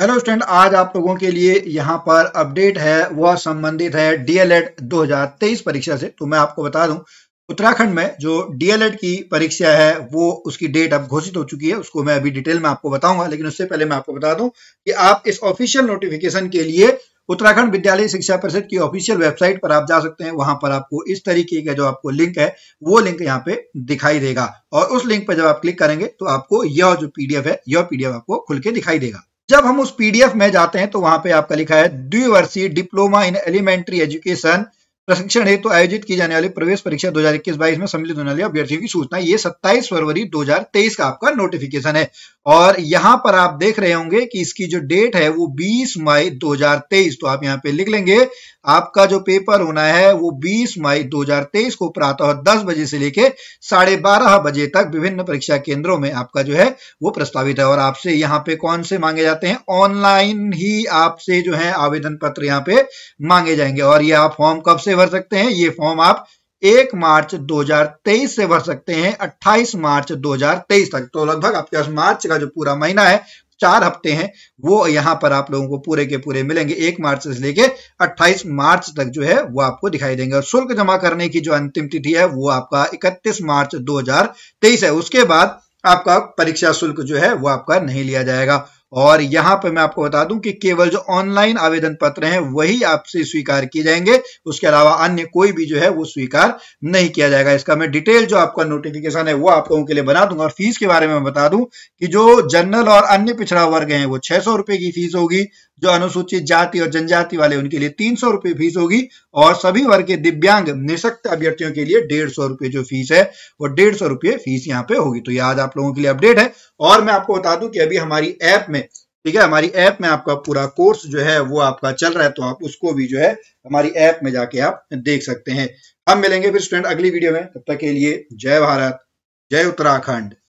hello student आज आप लोगों के लिए यहाँ पर अपडेट है वह संबंधित है डीएलएड 2023 परीक्षा से तो मैं आपको बता दूं उत्तराखंड में जो डीएलएड की परीक्षा है वो उसकी डेट अब घोषित हो चुकी है उसको मैं अभी डिटेल में आपको बताऊंगा लेकिन उससे पहले मैं आपको बता दूं कि आप इस ऑफिशियल नोटिफिकेशन के लिए उत्तराखंड विद्यालय शिक्षा परिषद की ऑफिशियल वेबसाइट पर आप जा सकते हैं वहां पर आपको इस तरीके का जो आपको लिंक है वो लिंक यहाँ पे दिखाई देगा और उस लिंक पर जब आप क्लिक करेंगे तो आपको यह जो पीडीएफ है यह पीडीएफ आपको खुल के दिखाई देगा जब हम उस पीडीएफ में जाते हैं तो वहां पे आपका लिखा है द्विवर्षीय डिप्लोमा इन एलिमेंट्री एजुकेशन प्रशिक्षण हेतु तो आयोजित की जाने वाली प्रवेश परीक्षा 2021-22 में सम्मिलित होने वाले अभ्यर्थियों की सूचना ये 27 फरवरी 2023 का आपका नोटिफिकेशन है और यहाँ पर आप देख रहे होंगे कि इसकी जो डेट है वो 20 मई 2023 तो आप यहाँ पे लिख लेंगे आपका जो पेपर होना है वो 20 मई 2023 को प्रातः दस बजे से लेके साढ़े बारह बजे तक विभिन्न परीक्षा केंद्रों में आपका जो है वो प्रस्तावित है और आपसे यहाँ पे कौन से मांगे जाते हैं ऑनलाइन ही आपसे जो है आवेदन पत्र यहाँ पे मांगे जाएंगे और ये आप फॉर्म कब से भर सकते हैं ये फॉर्म आप एक मार्च 2023 से भर सकते हैं 28 मार्च 2023 तक तो लगभग आपके पास मार्च का जो पूरा महीना है चार हफ्ते हैं वो यहां पर आप लोगों को पूरे के पूरे मिलेंगे एक मार्च से लेके 28 मार्च तक जो है वो आपको दिखाई देंगे और शुल्क जमा करने की जो अंतिम तिथि है वो आपका 31 मार्च 2023 है उसके बाद आपका परीक्षा शुल्क जो है वो आपका नहीं लिया जाएगा और यहां पर मैं आपको बता दूं कि केवल जो ऑनलाइन आवेदन पत्र हैं वही आपसे स्वीकार किए जाएंगे उसके अलावा अन्य कोई भी जो है वो स्वीकार नहीं किया जाएगा इसका मैं डिटेल जो आपका नोटिफिकेशन है वो आप लोगों के लिए बना दूंगा और फीस के बारे में बता दूं कि जो जनरल और अन्य पिछड़ा वर्ग है वो छह सौ रुपए की फीस होगी जो अनुसूचित जाति और जनजाति वाले उनके लिए तीन सौ रुपये फीस होगी और सभी वर्ग के दिव्यांग निशक्त अभ्यर्थियों के लिए डेढ़ सौ रुपये जो फीस है वो डेढ़ सौ रुपये फीस यहाँ पे होगी तो याद आप लोगों के लिए अपडेट है और मैं आपको बता दूं कि अभी हमारी ऐप में ठीक है हमारी ऐप में आपका पूरा कोर्स जो है वो आपका चल रहा है तो आप उसको भी जो है हमारी ऐप में जाके आप देख सकते हैं हम मिलेंगे फिर स्टूडेंट अगली वीडियो में तब तक के लिए जय भारत जय उत्तराखंड